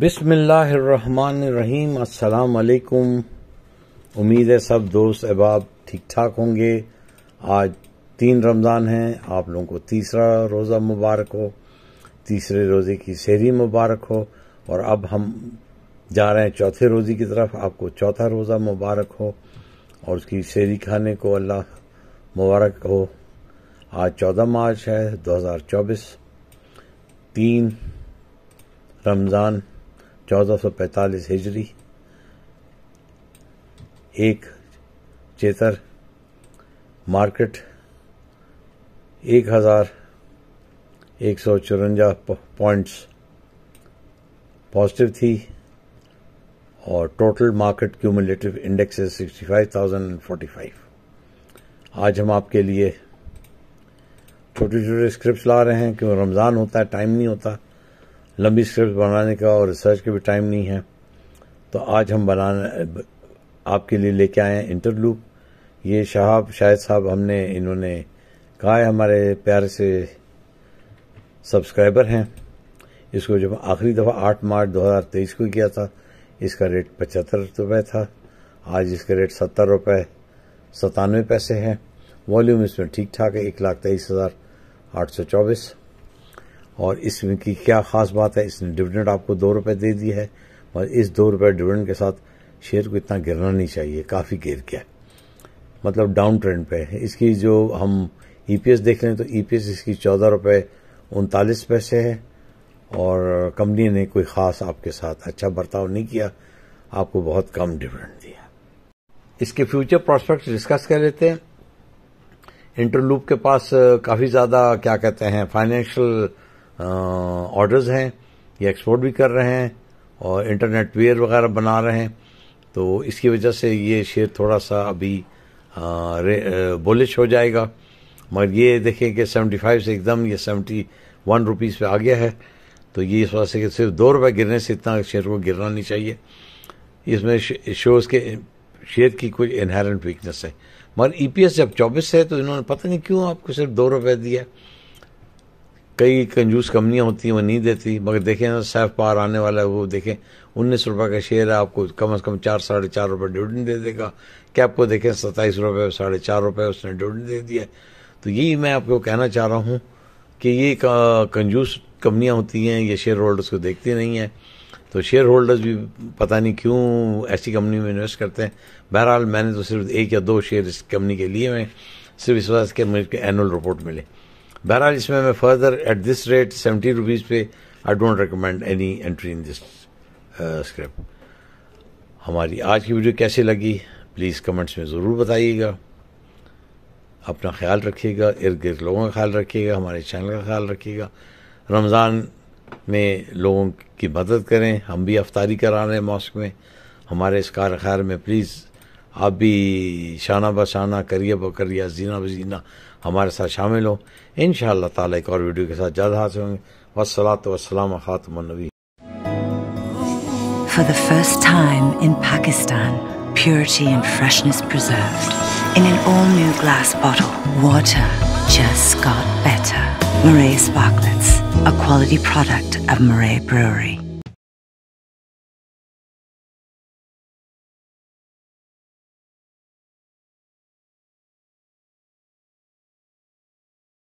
बिसमीम असलकुम उम्मीद है सब दोस्त अहबाब ठीक ठाक होंगे आज तीन रमज़ान हैं आप लोगों को तीसरा रोज़ा मुबारक हो तीसरे रोज़े की शहरी मुबारक हो और अब हम जा रहे हैं चौथे रोज़े की तरफ आपको चौथा रोज़ा मुबारक हो और उसकी शहरी खाने को अल्लाह मुबारक हो आज चौदह मार्च है दो हज़ार चौबीस तीन रमज़ान 1445 हिजरी एक चेतर मार्केट एक हज़ार एक सौ चौरंजा पॉइंट्स पॉजिटिव थी और टोटल मार्केट क्यूमुलेटिव इंडेक्स है sixty five thousand and forty five आज हम आपके लिए छोटे छोटे स्क्रिप्ट ला रहे हैं क्यों रमज़ान होता है टाइम नहीं होता लंबी स्क्रिप्ट बनाने का और रिसर्च के भी टाइम नहीं है तो आज हम बनाने आपके लिए लेके आए हैं इंटरलूप ये शहाब शाहिद साहब हमने इन्होंने कहा है हमारे प्यारे से सब्सक्राइबर हैं इसको जब आखिरी दफ़ा आठ मार्च 2023 को किया था इसका रेट पचहत्तर रुपये था आज इसका रेट सत्तर रुपये सतानवे पैसे हैं वॉल्यूम इसमें ठीक ठाक है एक लाख तेईस हज़ार आठ सौ चौबीस और इसमें की क्या ख़ास बात है इसने डिविडेंड आपको दो रुपए दे दिया है और इस दो रुपए डिविडेंड के साथ शेयर को इतना गिरना नहीं चाहिए काफ़ी गिर गया मतलब डाउन ट्रेंड पे है इसकी जो हम ईपीएस e देख लें तो ईपीएस e इसकी चौदह रुपए उनतालीस पैसे है और कंपनी ने कोई ख़ास आपके साथ अच्छा बर्ताव नहीं किया आपको बहुत कम डिविडेंड दिया इसके फ्यूचर प्रोस्पेक्ट डिस्कस कर लेते हैं इंटरलूप के पास काफ़ी ज़्यादा क्या कहते हैं फाइनेंशियल ऑर्डर्स हैं ये एक्सपोर्ट भी कर रहे हैं और इंटरनेट वेयर वगैरह बना रहे हैं तो इसकी वजह से ये शेयर थोड़ा सा अभी बोलिश हो जाएगा मगर ये देखें कि 75 से एकदम ये 71 रुपीज़ पर आ गया है तो ये इस वजह से कि सिर्फ दो रुपये गिरने से इतना शेयर को गिरना नहीं चाहिए इसमें शोज़ के शेयर की कुछ इनहेरेंट वीकनेस है मगर ई e जब चौबीस है तो इन्होंने पता नहीं क्यों आपको सिर्फ दो रुपये दिया कई कंजूस कंपनियां होती हैं वो नहीं देती मगर देखें सैफ पार आने वाला है वो देखें उन्नीस रुपये का शेयर है आपको कम अज़ कम चार साढ़े चार रुपये डिविडेंड दे देगा क्या आपको देखें सत्ताईस रुपये साढ़े चार रुपये उसने डिविडेंड दे दिया तो यही मैं आपको कहना चाह रहा हूँ कि ये कंजूस कंपनियाँ होती हैं ये शेयर होल्डर्स को देखती नहीं हैं तो शेयर होल्डर्स भी पता नहीं क्यों ऐसी कंपनी में इन्वेस्ट करते हैं बहरहाल मैंने तो सिर्फ एक या दो शेयर इस कंपनी के लिए मैं सिर्फ इस वजह से कि मुझे एनुअल रिपोर्ट मिले बहरहाल इसमें मैं further at this rate seventy rupees पे I don't recommend any entry in this script हमारी आज की वीडियो कैसी लगी प्लीज़ कमेंट्स में ज़रूर बताइएगा अपना ख्याल रखिएगा इर्द गिर्द लोगों का ख्याल रखिएगा हमारे चैनल का ख्याल रखिएगा रमज़ान में लोगों की मदद करें हम भी अफ्तारी करा रहे हैं मॉस्क में हमारे इस कार खैर में प्लीज़ आप भी शाना बशाना करिए बकरिया जीना बजीना For the first time in Pakistan, purity and freshness preserved. In an all-new glass bottle, water just got better. Murray Sparklets, a quality product of Murray Brewery.